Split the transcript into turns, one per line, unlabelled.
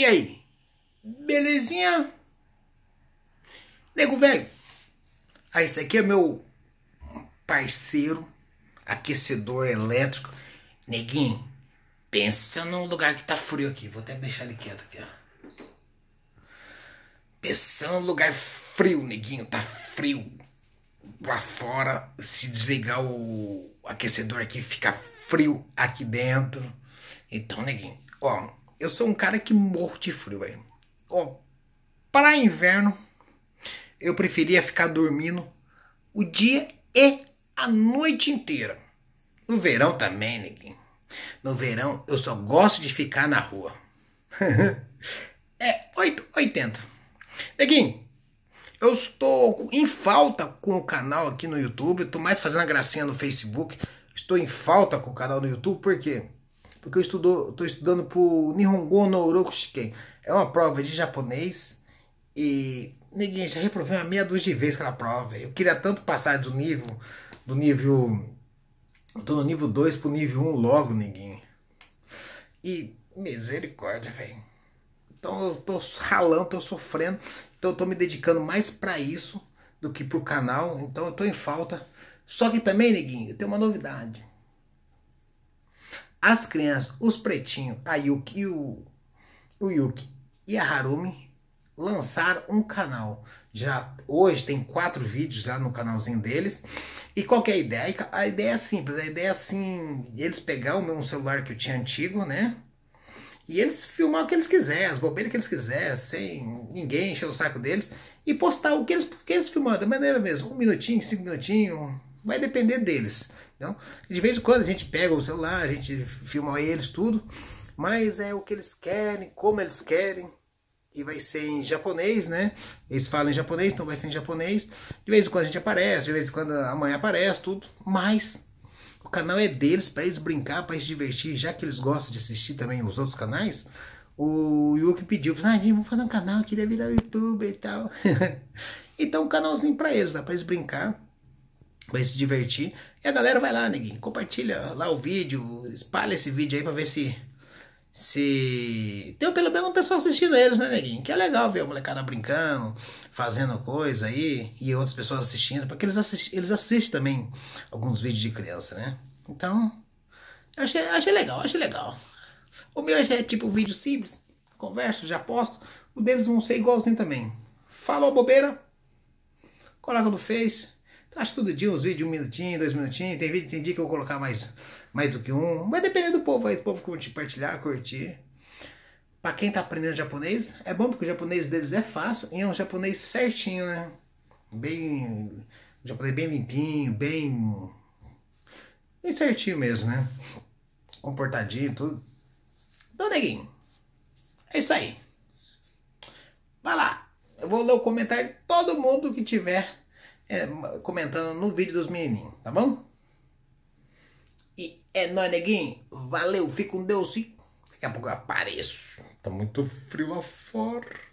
E aí? Belezinha? Nego velho. Ah, esse aqui é meu parceiro aquecedor elétrico. Neguinho, pensa num lugar que tá frio aqui. Vou até deixar ele quieto aqui, ó. Pensa num lugar frio, neguinho. Tá frio. Lá fora, se desligar o aquecedor aqui, fica frio aqui dentro. Então, neguinho, ó, eu sou um cara que morro de frio, velho. Ó, para inverno, eu preferia ficar dormindo o dia e a noite inteira. No verão também, ninguém. No verão, eu só gosto de ficar na rua. é 880. Neguinho, eu estou em falta com o canal aqui no YouTube. Estou mais fazendo a gracinha no Facebook. Estou em falta com o canal no YouTube porque porque eu estou estudando por Nihongo no Urokushiken. É uma prova de japonês e ninguém já reprovei uma meia dúzia de vezes aquela prova. Eu queria tanto passar do nível do nível estou tô no nível 2 pro nível 1 um logo, ninguém. E misericórdia, velho. Então eu tô ralando, tô sofrendo, então eu tô me dedicando mais para isso do que pro canal, então eu tô em falta. Só que também, neguinho, eu tenho uma novidade. As crianças, os pretinhos, a Yuki e o, o Yuki e a Harumi lançaram um canal. Já hoje tem quatro vídeos lá no canalzinho deles. E qual que é a ideia? A ideia é simples, a ideia é assim, eles pegar o meu celular que eu tinha antigo, né? E eles filmar o que eles quiserem, as bobeiras que eles quiserem, sem ninguém encher o saco deles, e postar o que eles, o que eles filmaram, da maneira mesmo, um minutinho, cinco minutinhos, vai depender deles. Então, de vez em quando a gente pega o celular, a gente filma eles, tudo, mas é o que eles querem, como eles querem, e vai ser em japonês, né? Eles falam em japonês, então vai ser em japonês. De vez em quando a gente aparece, de vez em quando a mãe aparece, tudo, mas o canal é deles para eles brincar, para se divertir, já que eles gostam de assistir também os outros canais. O Yuki pediu, ah, gente, vamos fazer um canal, queria virar youtuber e tal. então, um canalzinho para eles, dá para eles brincar vai se divertir. E a galera vai lá, neguinho, compartilha lá o vídeo, espalha esse vídeo aí pra ver se. Se. Tem pelo menos um pessoal assistindo eles, né, neguinho? Que é legal ver a molecada brincando, fazendo coisa aí, e outras pessoas assistindo, porque eles, assist... eles assistem também alguns vídeos de criança, né? Então. Achei, achei legal, achei legal. O meu já é tipo vídeo simples, converso, já posto. O deles vão ser igualzinho também. Falou bobeira, coloca no Face então acho todo dia uns vídeos, um minutinho, dois minutinhos. Tem vídeo, tem dia que eu vou colocar mais, mais do que um. mas depende do povo aí, do povo curtir, partilhar, curtir. Pra quem tá aprendendo japonês, é bom porque o japonês deles é fácil e é um japonês certinho, né? Bem. Um japonês bem limpinho, bem. bem certinho mesmo, né? Comportadinho, tudo. Então, neguinho, é isso aí. Vai lá, eu vou ler o comentário de todo mundo que tiver é, comentando no vídeo dos menininhos, tá bom? E é nóis, neguinho. Valeu, fica com Deus e daqui a pouco eu apareço. Tá muito frio lá fora.